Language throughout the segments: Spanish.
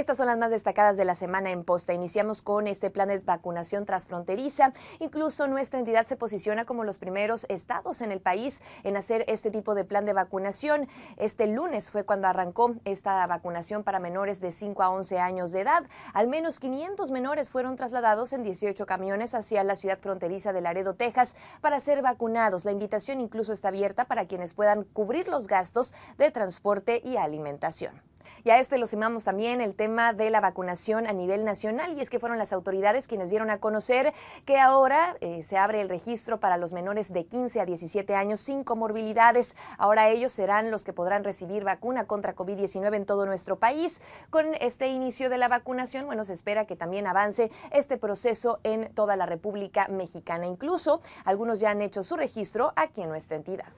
Estas son las más destacadas de la semana en posta. Iniciamos con este plan de vacunación transfronteriza. Incluso nuestra entidad se posiciona como los primeros estados en el país en hacer este tipo de plan de vacunación. Este lunes fue cuando arrancó esta vacunación para menores de 5 a 11 años de edad. Al menos 500 menores fueron trasladados en 18 camiones hacia la ciudad fronteriza de Laredo, Texas, para ser vacunados. La invitación incluso está abierta para quienes puedan cubrir los gastos de transporte y alimentación. Y a este lo sumamos también el tema de la vacunación a nivel nacional y es que fueron las autoridades quienes dieron a conocer que ahora eh, se abre el registro para los menores de 15 a 17 años sin comorbilidades. Ahora ellos serán los que podrán recibir vacuna contra COVID-19 en todo nuestro país. Con este inicio de la vacunación, bueno, se espera que también avance este proceso en toda la República Mexicana. Incluso algunos ya han hecho su registro aquí en nuestra entidad.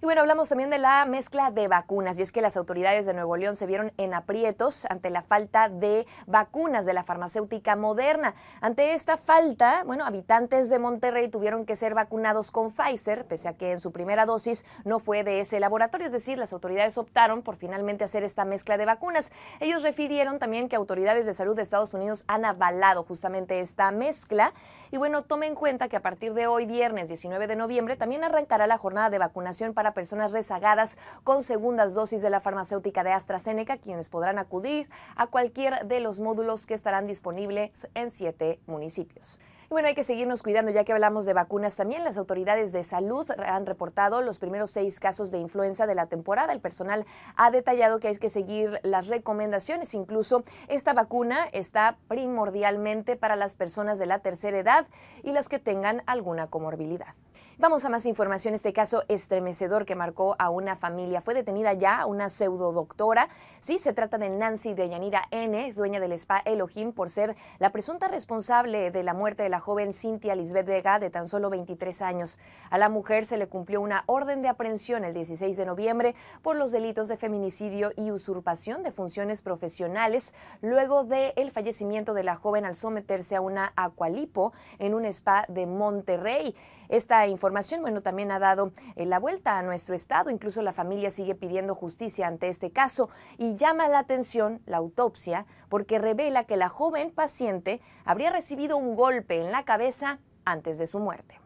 Y bueno, hablamos también de la mezcla de vacunas y es que las autoridades de Nuevo León se vieron en aprietos ante la falta de vacunas de la farmacéutica moderna. Ante esta falta, bueno, habitantes de Monterrey tuvieron que ser vacunados con Pfizer, pese a que en su primera dosis no fue de ese laboratorio, es decir, las autoridades optaron por finalmente hacer esta mezcla de vacunas. Ellos refirieron también que autoridades de salud de Estados Unidos han avalado justamente esta mezcla. Y bueno, tome en cuenta que a partir de hoy, viernes 19 de noviembre, también arrancará la jornada de vacunación para personas rezagadas con segundas dosis de la farmacéutica de AstraZeneca, quien podrán acudir a cualquier de los módulos que estarán disponibles en siete municipios. Y bueno, hay que seguirnos cuidando ya que hablamos de vacunas también. Las autoridades de salud han reportado los primeros seis casos de influenza de la temporada. El personal ha detallado que hay que seguir las recomendaciones. Incluso esta vacuna está primordialmente para las personas de la tercera edad y las que tengan alguna comorbilidad. Vamos a más información. Este caso estremecedor que marcó a una familia. Fue detenida ya una pseudo doctora. Sí, se trata de Nancy Deyanira N., dueña del spa Elohim, por ser la presunta responsable de la muerte de la joven Cintia Lisbeth Vega, de tan solo 23 años. A la mujer se le cumplió una orden de aprehensión el 16 de noviembre por los delitos de feminicidio y usurpación de funciones profesionales, luego del el fallecimiento de la joven al someterse a una acualipo en un spa de Monterrey. Esta información información, bueno, también ha dado eh, la vuelta a nuestro estado. Incluso la familia sigue pidiendo justicia ante este caso y llama la atención la autopsia porque revela que la joven paciente habría recibido un golpe en la cabeza antes de su muerte.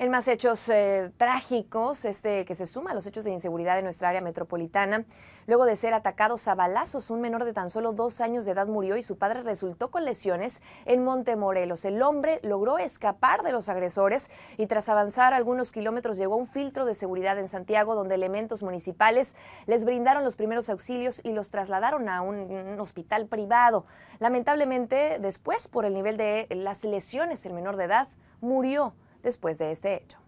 En más hechos eh, trágicos, este que se suma a los hechos de inseguridad en nuestra área metropolitana, luego de ser atacados a balazos, un menor de tan solo dos años de edad murió y su padre resultó con lesiones en Montemorelos. El hombre logró escapar de los agresores y tras avanzar algunos kilómetros llegó a un filtro de seguridad en Santiago donde elementos municipales les brindaron los primeros auxilios y los trasladaron a un hospital privado. Lamentablemente, después, por el nivel de las lesiones, el menor de edad murió después de este hecho.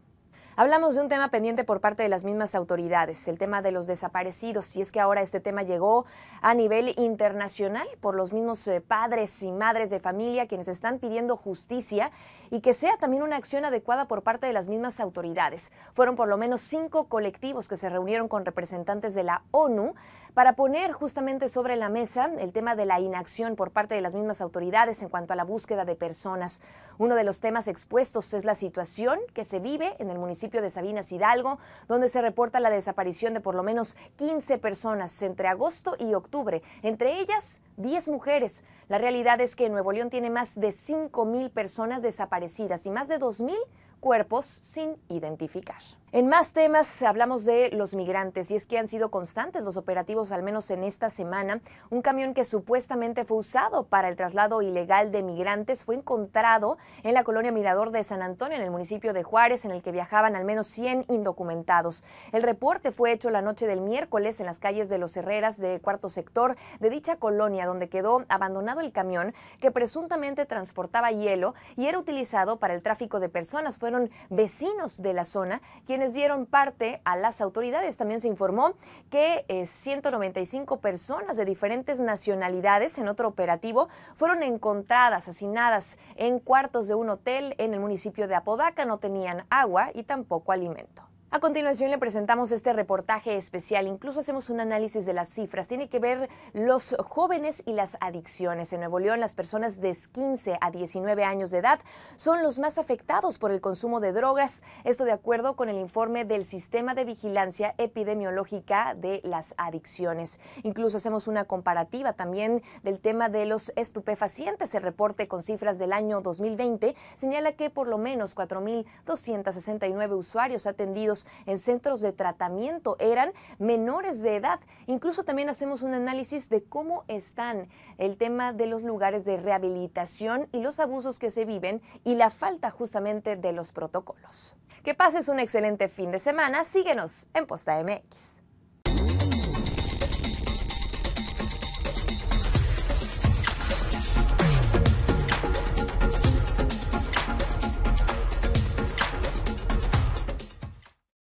Hablamos de un tema pendiente por parte de las mismas autoridades, el tema de los desaparecidos, y es que ahora este tema llegó a nivel internacional por los mismos eh, padres y madres de familia quienes están pidiendo justicia y que sea también una acción adecuada por parte de las mismas autoridades. Fueron por lo menos cinco colectivos que se reunieron con representantes de la ONU para poner justamente sobre la mesa el tema de la inacción por parte de las mismas autoridades en cuanto a la búsqueda de personas. Uno de los temas expuestos es la situación que se vive en el municipio de Sabinas Hidalgo, donde se reporta la desaparición de por lo menos 15 personas entre agosto y octubre, entre ellas 10 mujeres. La realidad es que Nuevo León tiene más de 5.000 personas desaparecidas y más de 2.000 cuerpos sin identificar. En más temas hablamos de los migrantes y es que han sido constantes los operativos, al menos en esta semana. Un camión que supuestamente fue usado para el traslado ilegal de migrantes fue encontrado en la colonia Mirador de San Antonio, en el municipio de Juárez, en el que viajaban al menos 100 indocumentados. El reporte fue hecho la noche del miércoles en las calles de Los Herreras de Cuarto Sector de dicha colonia, donde quedó abandonado el camión que presuntamente transportaba hielo y era utilizado para el tráfico de personas. Fueron vecinos de la zona quienes dieron parte a las autoridades. También se informó que 195 eh, personas de diferentes nacionalidades en otro operativo fueron encontradas, asesinadas en cuartos de un hotel en el municipio de Apodaca. No tenían agua y tampoco alimento. A continuación le presentamos este reportaje especial, incluso hacemos un análisis de las cifras. Tiene que ver los jóvenes y las adicciones. En Nuevo León, las personas de 15 a 19 años de edad son los más afectados por el consumo de drogas. Esto de acuerdo con el informe del Sistema de Vigilancia Epidemiológica de las Adicciones. Incluso hacemos una comparativa también del tema de los estupefacientes. El reporte con cifras del año 2020 señala que por lo menos 4.269 usuarios atendidos en centros de tratamiento eran menores de edad. Incluso también hacemos un análisis de cómo están el tema de los lugares de rehabilitación y los abusos que se viven y la falta justamente de los protocolos. Que pases un excelente fin de semana. Síguenos en Posta MX.